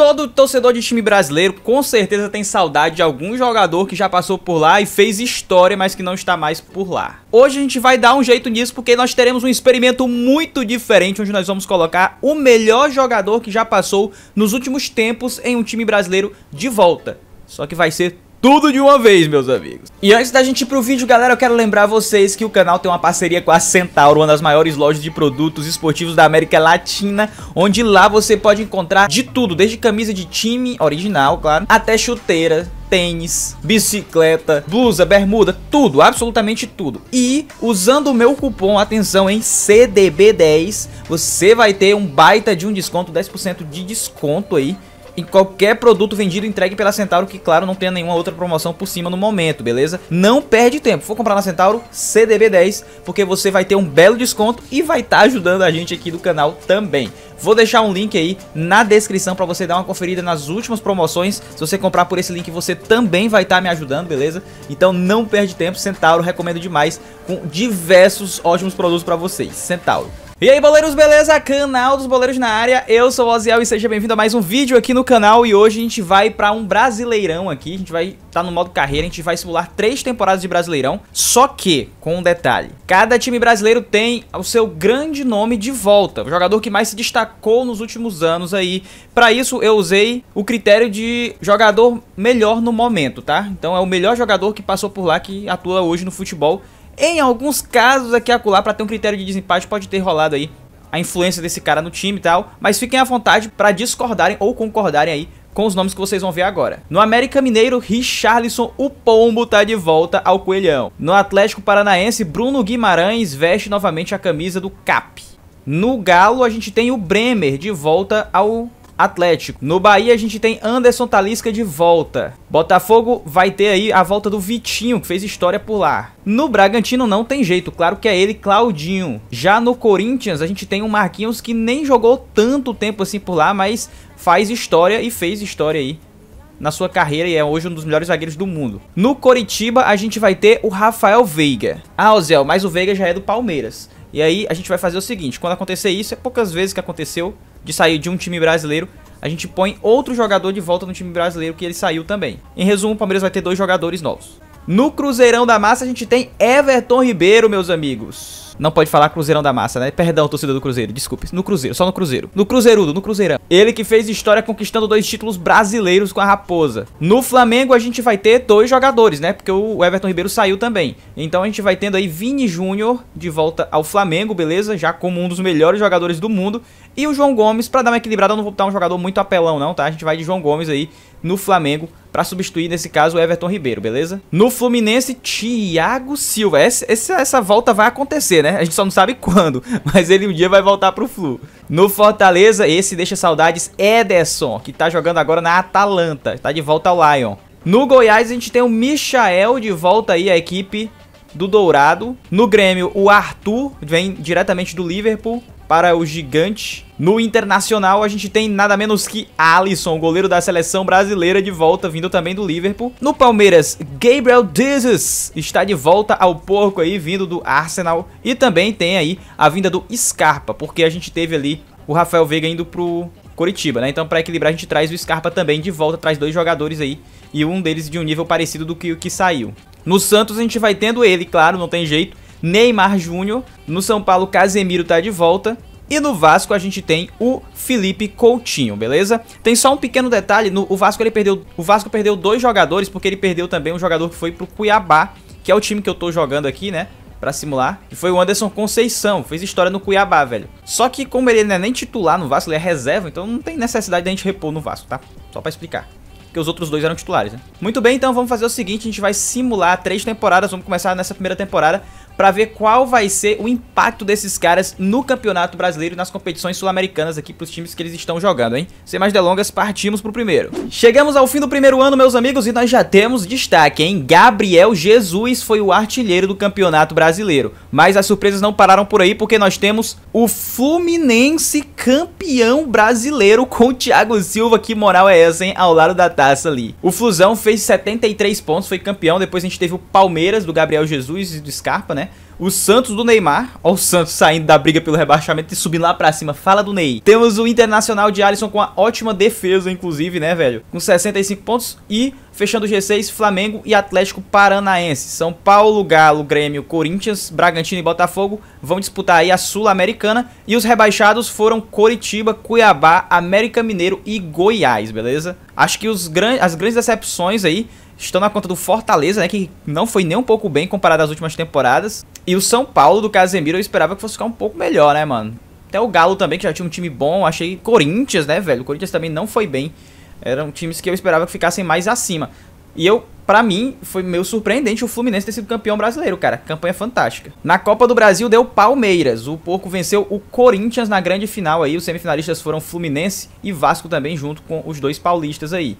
todo torcedor de time brasileiro com certeza tem saudade de algum jogador que já passou por lá e fez história, mas que não está mais por lá. Hoje a gente vai dar um jeito nisso porque nós teremos um experimento muito diferente onde nós vamos colocar o melhor jogador que já passou nos últimos tempos em um time brasileiro de volta. Só que vai ser tudo de uma vez, meus amigos. E antes da gente ir pro vídeo, galera, eu quero lembrar vocês que o canal tem uma parceria com a Centauro, uma das maiores lojas de produtos esportivos da América Latina, onde lá você pode encontrar de tudo, desde camisa de time original, claro, até chuteira, tênis, bicicleta, blusa, bermuda, tudo, absolutamente tudo. E usando o meu cupom, atenção, em CDB10, você vai ter um baita de um desconto, 10% de desconto aí em qualquer produto vendido entregue pela Centauro, que claro, não tenha nenhuma outra promoção por cima no momento, beleza? Não perde tempo, for comprar na Centauro, CDB10, porque você vai ter um belo desconto e vai estar tá ajudando a gente aqui do canal também. Vou deixar um link aí na descrição para você dar uma conferida nas últimas promoções. Se você comprar por esse link, você também vai estar tá me ajudando, beleza? Então não perde tempo, Centauro, recomendo demais, com diversos ótimos produtos para vocês. Centauro. E aí, boleiros, beleza? Canal dos Boleiros na área, eu sou o Oziel e seja bem-vindo a mais um vídeo aqui no canal E hoje a gente vai pra um Brasileirão aqui, a gente vai estar tá no modo carreira, a gente vai simular três temporadas de Brasileirão Só que, com um detalhe, cada time brasileiro tem o seu grande nome de volta O jogador que mais se destacou nos últimos anos aí Pra isso eu usei o critério de jogador melhor no momento, tá? Então é o melhor jogador que passou por lá que atua hoje no futebol em alguns casos aqui acolá, para ter um critério de desempate, pode ter rolado aí a influência desse cara no time e tal, mas fiquem à vontade para discordarem ou concordarem aí com os nomes que vocês vão ver agora. No América Mineiro, Richarlison, o Pombo tá de volta ao Coelhão. No Atlético Paranaense, Bruno Guimarães veste novamente a camisa do CAP. No Galo, a gente tem o Bremer de volta ao Atlético. No Bahia a gente tem Anderson Talisca de volta. Botafogo vai ter aí a volta do Vitinho, que fez história por lá. No Bragantino não tem jeito, claro que é ele, Claudinho. Já no Corinthians a gente tem um Marquinhos que nem jogou tanto tempo assim por lá, mas faz história e fez história aí na sua carreira e é hoje um dos melhores zagueiros do mundo. No Coritiba, a gente vai ter o Rafael Veiga. Ah, Ozel, mas o Veiga já é do Palmeiras. E aí a gente vai fazer o seguinte, quando acontecer isso, é poucas vezes que aconteceu, de sair de um time brasileiro, a gente põe outro jogador de volta no time brasileiro que ele saiu também. Em resumo, o Palmeiras vai ter dois jogadores novos. No Cruzeirão da Massa a gente tem Everton Ribeiro, meus amigos. Não pode falar Cruzeirão da Massa, né? Perdão, torcida do Cruzeiro, desculpe. No Cruzeiro, só no Cruzeiro. No Cruzeirudo, no Cruzeirão. Ele que fez história conquistando dois títulos brasileiros com a Raposa. No Flamengo a gente vai ter dois jogadores, né? Porque o Everton Ribeiro saiu também. Então a gente vai tendo aí Vini Júnior de volta ao Flamengo, beleza? Já como um dos melhores jogadores do mundo. E o João Gomes, para dar uma equilibrada, eu não vou botar um jogador muito apelão não, tá? A gente vai de João Gomes aí no Flamengo para substituir, nesse caso, o Everton Ribeiro, beleza? No Fluminense, Thiago Silva. Essa, essa, essa volta vai acontecer, né? A gente só não sabe quando, mas ele um dia vai voltar pro Flu. No Fortaleza, esse deixa saudades, Ederson, que tá jogando agora na Atalanta. Tá de volta ao Lyon. No Goiás, a gente tem o Michael de volta aí, a equipe do Dourado. No Grêmio, o Arthur vem diretamente do Liverpool para o gigante. No Internacional, a gente tem nada menos que Alisson, goleiro da seleção brasileira, de volta, vindo também do Liverpool. No Palmeiras, Gabriel Jesus está de volta ao porco aí, vindo do Arsenal. E também tem aí a vinda do Scarpa, porque a gente teve ali o Rafael Veiga indo pro Coritiba, né? Então, para equilibrar, a gente traz o Scarpa também de volta, traz dois jogadores aí, e um deles de um nível parecido do que o que saiu. No Santos a gente vai tendo ele, claro, não tem jeito. Neymar Júnior. No São Paulo, Casemiro tá de volta. E no Vasco a gente tem o Felipe Coutinho, beleza? Tem só um pequeno detalhe, no, o Vasco ele perdeu, o Vasco perdeu dois jogadores porque ele perdeu também um jogador que foi pro Cuiabá, que é o time que eu tô jogando aqui, né? Pra simular, e foi o Anderson Conceição, fez história no Cuiabá, velho. Só que como ele não é nem titular no Vasco, ele é reserva, então não tem necessidade da gente repor no Vasco, tá? Só pra explicar porque os outros dois eram titulares, né? Muito bem, então vamos fazer o seguinte, a gente vai simular três temporadas, vamos começar nessa primeira temporada para ver qual vai ser o impacto desses caras no Campeonato Brasileiro e nas competições sul-americanas aqui pros times que eles estão jogando, hein? Sem mais delongas, partimos pro primeiro. Chegamos ao fim do primeiro ano, meus amigos, e nós já temos destaque, hein? Gabriel Jesus foi o artilheiro do Campeonato Brasileiro. Mas as surpresas não pararam por aí, porque nós temos o Fluminense campeão brasileiro com o Thiago Silva. Que moral é essa, hein? Ao lado da taça ali. O Flusão fez 73 pontos, foi campeão. Depois a gente teve o Palmeiras, do Gabriel Jesus e do Scarpa, né? O Santos do Neymar. Olha o Santos saindo da briga pelo rebaixamento e subindo lá pra cima. Fala do Ney. Temos o Internacional de Alisson com uma ótima defesa, inclusive, né, velho? Com 65 pontos e fechando o G6, Flamengo e Atlético Paranaense. São Paulo, Galo, Grêmio, Corinthians, Bragantino e Botafogo vão disputar aí a Sul-Americana e os rebaixados foram Coritiba, Cuiabá, América Mineiro e Goiás, beleza? Acho que os gran as grandes decepções aí estão na conta do Fortaleza, né, que não foi nem um pouco bem comparado às últimas temporadas. E o São Paulo do Casemiro eu esperava que fosse ficar um pouco melhor, né, mano? Até o Galo também, que já tinha um time bom, achei Corinthians, né, velho? O Corinthians também não foi bem. Eram times que eu esperava que ficassem mais acima. E eu, para mim, foi meio surpreendente o Fluminense ter sido campeão brasileiro, cara. Campanha fantástica. Na Copa do Brasil deu Palmeiras. O Porco venceu o Corinthians na grande final aí. Os semifinalistas foram Fluminense e Vasco também, junto com os dois paulistas aí.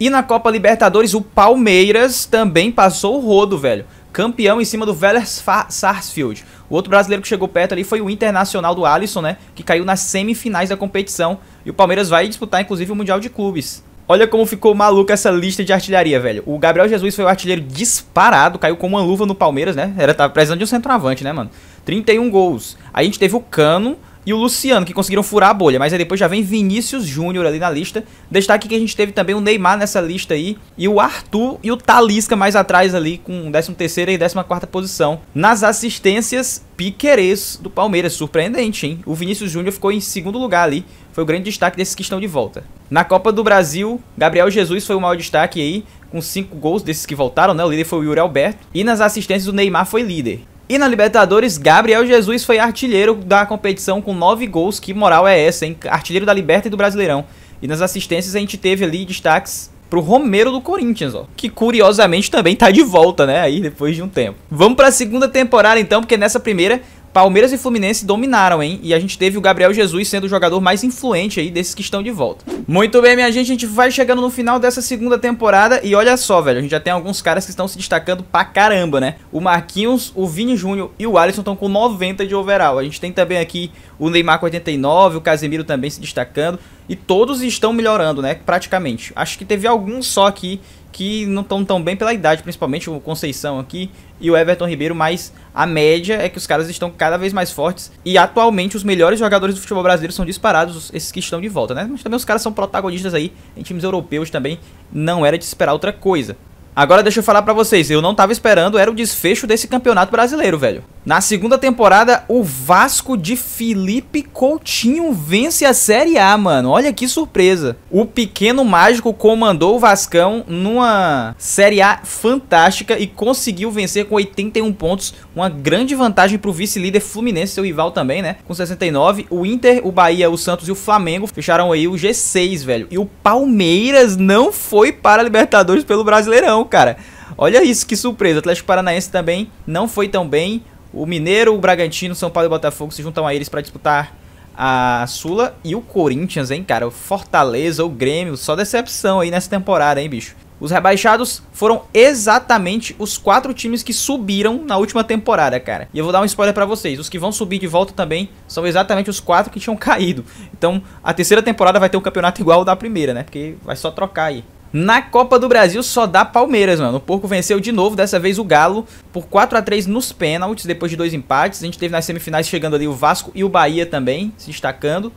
E na Copa Libertadores, o Palmeiras também passou o rodo, velho. Campeão em cima do Vélez Sarsfield. O outro brasileiro que chegou perto ali foi o Internacional do Alisson, né? Que caiu nas semifinais da competição. E o Palmeiras vai disputar, inclusive, o Mundial de Clubes. Olha como ficou maluca essa lista de artilharia, velho. O Gabriel Jesus foi o artilheiro disparado, caiu com uma luva no Palmeiras, né? Era tava precisando de um centroavante, né, mano? 31 gols. Aí a gente teve o Cano, e o Luciano, que conseguiram furar a bolha. Mas aí depois já vem Vinícius Júnior ali na lista. Destaque que a gente teve também o Neymar nessa lista aí. E o Arthur e o Talisca mais atrás ali, com 13 e 14 posição. Nas assistências, Piquerez do Palmeiras. Surpreendente, hein? O Vinícius Júnior ficou em segundo lugar ali. Foi o grande destaque desses que estão de volta. Na Copa do Brasil, Gabriel Jesus foi o maior destaque aí com 5 gols desses que voltaram, né? O líder foi o Yuri Alberto. E nas assistências, o Neymar foi líder. E na Libertadores, Gabriel Jesus foi artilheiro da competição com 9 gols. Que moral é essa, hein? Artilheiro da Liberta e do Brasileirão. E nas assistências a gente teve ali destaques pro Romero do Corinthians, ó. Que curiosamente também tá de volta, né? Aí depois de um tempo. Vamos para a segunda temporada então, porque nessa primeira Palmeiras e Fluminense dominaram, hein? E a gente teve o Gabriel Jesus sendo o jogador mais influente aí desses que estão de volta. Muito bem, minha gente, a gente vai chegando no final dessa segunda temporada e olha só, velho, a gente já tem alguns caras que estão se destacando pra caramba, né? O Marquinhos, o Vini Júnior e o Alisson estão com 90 de overall. A gente tem também aqui o Neymar com 89, o Casemiro também se destacando e todos estão melhorando, né? Praticamente. Acho que teve alguns só aqui que não estão tão bem pela idade, principalmente o Conceição aqui e o Everton Ribeiro, mas a média é que os caras estão cada vez mais fortes e atualmente os melhores jogadores do futebol brasileiro são disparados, esses que estão de volta, né? Mas também os caras são protagonistas aí em times europeus também, não era de esperar outra coisa. Agora deixa eu falar para vocês, eu não tava esperando, era o desfecho desse campeonato brasileiro, velho. Na segunda temporada, o Vasco de Felipe Coutinho vence a Série A, mano. Olha que surpresa. O pequeno mágico comandou o Vascão numa Série A fantástica e conseguiu vencer com 81 pontos. Uma grande vantagem pro vice-líder Fluminense, seu rival também, né? Com 69. O Inter, o Bahia, o Santos e o Flamengo fecharam aí o G6, velho. E o Palmeiras não foi para a Libertadores pelo Brasileirão, cara. Olha isso, que surpresa. O Atlético Paranaense também não foi tão bem. O Mineiro, o Bragantino, São Paulo e o Botafogo se juntam a eles para disputar a Sula e o Corinthians, hein, cara? O Fortaleza, o Grêmio, só decepção aí nessa temporada, hein, bicho? Os rebaixados foram exatamente os quatro times que subiram na última temporada, cara. E eu vou dar um spoiler para vocês. Os que vão subir de volta também são exatamente os quatro que tinham caído. Então, a terceira temporada vai ter um campeonato igual ao da primeira, né? Porque vai só trocar aí. Na Copa do Brasil só dá Palmeiras, mano. O Porco venceu de novo, dessa vez o Galo, por 4 a 3 nos pênaltis, depois de dois empates. A gente teve nas semifinais chegando ali o Vasco e o Bahia também, se destacando.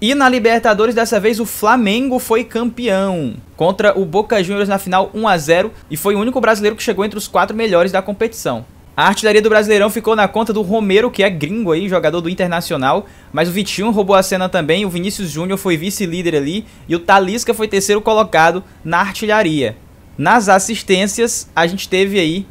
E na Libertadores, dessa vez, o Flamengo foi campeão contra o Boca Juniors na final 1 a 0 e foi o único brasileiro que chegou entre os quatro melhores da competição. A artilharia do Brasileirão ficou na conta do Romero, que é gringo aí, jogador do Internacional. Mas o Vitinho roubou a cena também, o Vinícius Júnior foi vice-líder ali e o Talisca foi terceiro colocado na artilharia. Nas assistências, a gente teve aí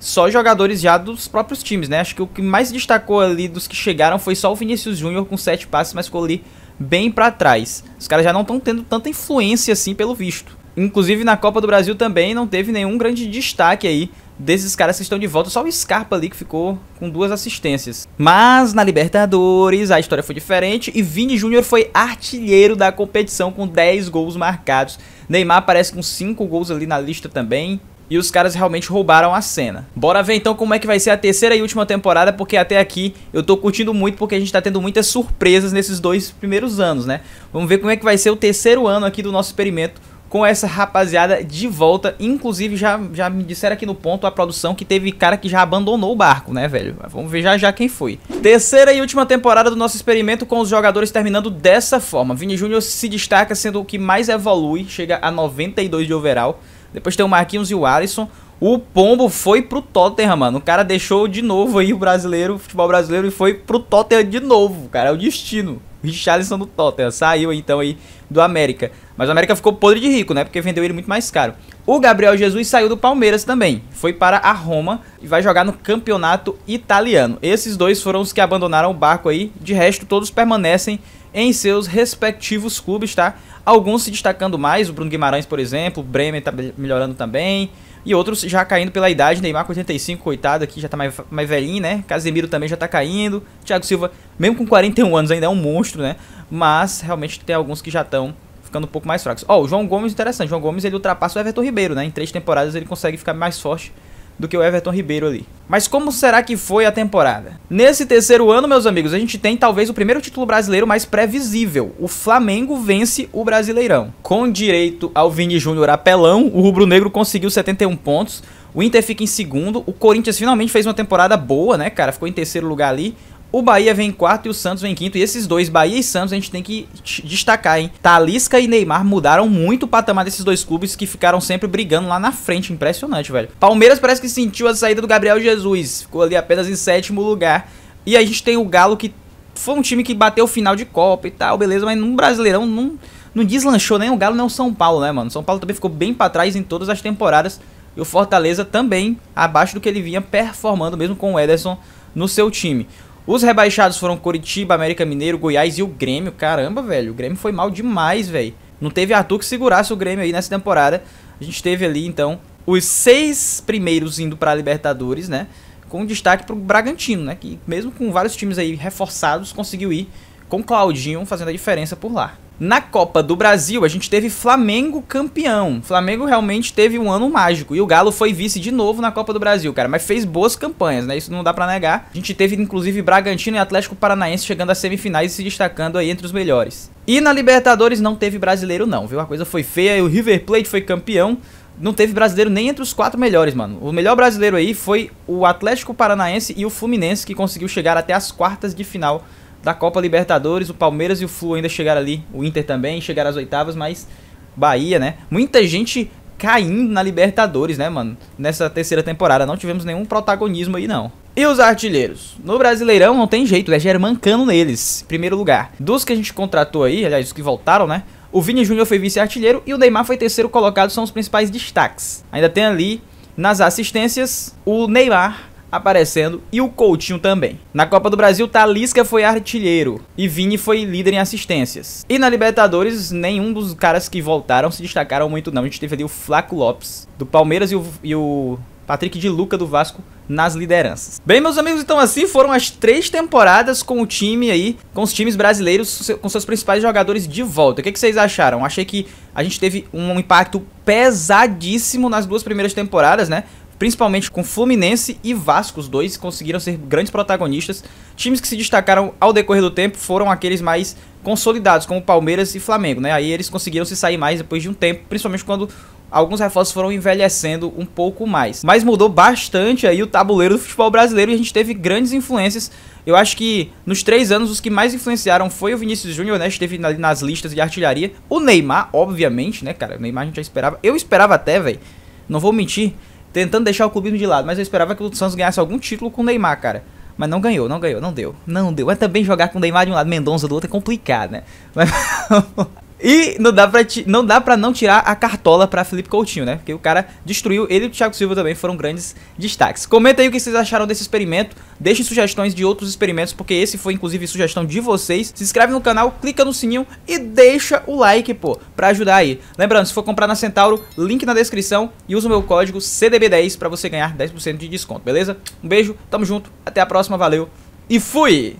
só jogadores já dos próprios times, né? Acho que o que mais destacou ali dos que chegaram foi só o Vinícius Júnior com sete passes, mas ficou ali bem para trás. Os caras já não estão tendo tanta influência assim pelo visto. Inclusive na Copa do Brasil também não teve nenhum grande destaque aí desses caras que estão de volta, só o Scarpa ali que ficou com duas assistências. Mas na Libertadores a história foi diferente e Vini Júnior foi artilheiro da competição com 10 gols marcados. Neymar aparece com 5 gols ali na lista também. E os caras realmente roubaram a cena. Bora ver então como é que vai ser a terceira e última temporada, porque até aqui eu tô curtindo muito, porque a gente tá tendo muitas surpresas nesses dois primeiros anos, né? Vamos ver como é que vai ser o terceiro ano aqui do nosso experimento com essa rapaziada de volta. Inclusive, já, já me disseram aqui no ponto a produção que teve cara que já abandonou o barco, né, velho? Mas vamos ver já já quem foi. Terceira e última temporada do nosso experimento com os jogadores terminando dessa forma. Vini Júnior se destaca sendo o que mais evolui, chega a 92 de overall. Depois tem o Marquinhos e o Alisson. O Pombo foi pro Tottenham, mano. O cara deixou de novo aí o brasileiro, o futebol brasileiro, e foi pro Tottenham de novo, cara. É o destino. Richarlison do Tottenham. Saiu então aí do América. Mas o América ficou podre de rico, né? Porque vendeu ele muito mais caro. O Gabriel Jesus saiu do Palmeiras também. Foi para a Roma e vai jogar no campeonato italiano. Esses dois foram os que abandonaram o barco aí. De resto, todos permanecem em seus respectivos clubes, tá? Alguns se destacando mais, o Bruno Guimarães, por exemplo, o Bremen tá melhorando também, e outros já caindo pela idade, Neymar com 85, coitado aqui, já tá mais, mais velhinho, né? Casemiro também já tá caindo. Thiago Silva, mesmo com 41 anos, ainda é um monstro, né? Mas realmente tem alguns que já estão ficando um pouco mais fracos. Ó, oh, o João Gomes, interessante. João Gomes ele ultrapassa o Everton Ribeiro, né? Em três temporadas ele consegue ficar mais forte do que o Everton Ribeiro ali. Mas como será que foi a temporada? Nesse terceiro ano, meus amigos, a gente tem talvez o primeiro título brasileiro mais previsível. O Flamengo vence o Brasileirão. Com direito ao Vini Júnior apelão, o rubro-negro conseguiu 71 pontos. O Inter fica em segundo. O Corinthians finalmente fez uma temporada boa, né, cara? Ficou em terceiro lugar ali. O Bahia vem em quarto e o Santos vem em quinto. E esses dois, Bahia e Santos, a gente tem que destacar, hein? Talisca e Neymar mudaram muito o patamar desses dois clubes que ficaram sempre brigando lá na frente. Impressionante, velho. Palmeiras parece que sentiu a saída do Gabriel Jesus. Ficou ali apenas em sétimo lugar. E a gente tem o Galo que foi um time que bateu o final de Copa e tal, beleza, mas num Brasileirão não, não deslanchou nem o Galo nem o São Paulo, né, mano? São Paulo também ficou bem para trás em todas as temporadas e o Fortaleza também abaixo do que ele vinha performando mesmo com o Ederson no seu time. Os rebaixados foram Coritiba, América Mineiro, Goiás e o Grêmio. Caramba, velho, o Grêmio foi mal demais, velho. Não teve Arthur que segurasse o Grêmio aí nessa temporada. A gente teve ali, então, os seis primeiros indo para Libertadores, né? Com destaque para o Bragantino, né? Que mesmo com vários times aí reforçados, conseguiu ir com Claudinho fazendo a diferença por lá. Na Copa do Brasil, a gente teve Flamengo campeão. Flamengo realmente teve um ano mágico. E o Galo foi vice de novo na Copa do Brasil, cara. Mas fez boas campanhas, né? Isso não dá para negar. A gente teve, inclusive, Bragantino e Atlético Paranaense chegando às semifinais e se destacando aí entre os melhores. E na Libertadores não teve brasileiro, não, viu? A coisa foi feia. O River Plate foi campeão. Não teve brasileiro nem entre os quatro melhores, mano. O melhor brasileiro aí foi o Atlético Paranaense e o Fluminense, que conseguiu chegar até as quartas de final da Copa Libertadores, o Palmeiras e o Flu ainda chegaram ali, o Inter também, chegaram às oitavas, mas Bahia, né? Muita gente caindo na Libertadores, né, mano? Nessa terceira temporada, não tivemos nenhum protagonismo aí, não. E os artilheiros? No Brasileirão não tem jeito, é germancando neles, em primeiro lugar. Dos que a gente contratou aí, aliás, os que voltaram, né? O Vini Júnior foi vice-artilheiro e o Neymar foi terceiro colocado, são os principais destaques. Ainda tem ali, nas assistências, o Neymar aparecendo e o Coutinho também. Na Copa do Brasil, Talisca foi artilheiro e Vini foi líder em assistências. E na Libertadores, nenhum dos caras que voltaram se destacaram muito não. A gente teve ali o Flaco Lopes do Palmeiras e o, e o Patrick de Luca do Vasco nas lideranças. Bem, meus amigos, então assim foram as três temporadas com o time aí, com os times brasileiros, com seus principais jogadores de volta. O que, é que vocês acharam? Achei que a gente teve um impacto pesadíssimo nas duas primeiras temporadas, né? principalmente com Fluminense e Vasco, os dois conseguiram ser grandes protagonistas. Times que se destacaram ao decorrer do tempo foram aqueles mais consolidados, como Palmeiras e Flamengo, né? Aí eles conseguiram se sair mais depois de um tempo, principalmente quando alguns reforços foram envelhecendo um pouco mais. Mas mudou bastante aí o tabuleiro do futebol brasileiro e a gente teve grandes influências. Eu acho que nos três anos os que mais influenciaram foi o Vinícius Júnior, né? Esteve nas listas de artilharia. O Neymar, obviamente, né, cara? O Neymar a gente já esperava. Eu esperava até, velho. Não vou mentir tentando deixar o clubismo de lado, mas eu esperava que o Santos ganhasse algum título com o Neymar, cara. Mas não ganhou, não ganhou, não deu. Não deu. Mas também jogar com o Neymar de um lado, Mendonça do outro é complicado, né? Mas E não dá, pra ti, não dá pra não tirar a cartola pra Felipe Coutinho, né? Porque o cara destruiu, ele e o Thiago Silva também foram grandes destaques. Comenta aí o que vocês acharam desse experimento, deixem sugestões de outros experimentos, porque esse foi inclusive sugestão de vocês. Se inscreve no canal, clica no sininho e deixa o like, pô, pra ajudar aí. Lembrando, se for comprar na Centauro, link na descrição e usa o meu código CDB10 pra você ganhar 10% de desconto, beleza? Um beijo, tamo junto, até a próxima, valeu e fui!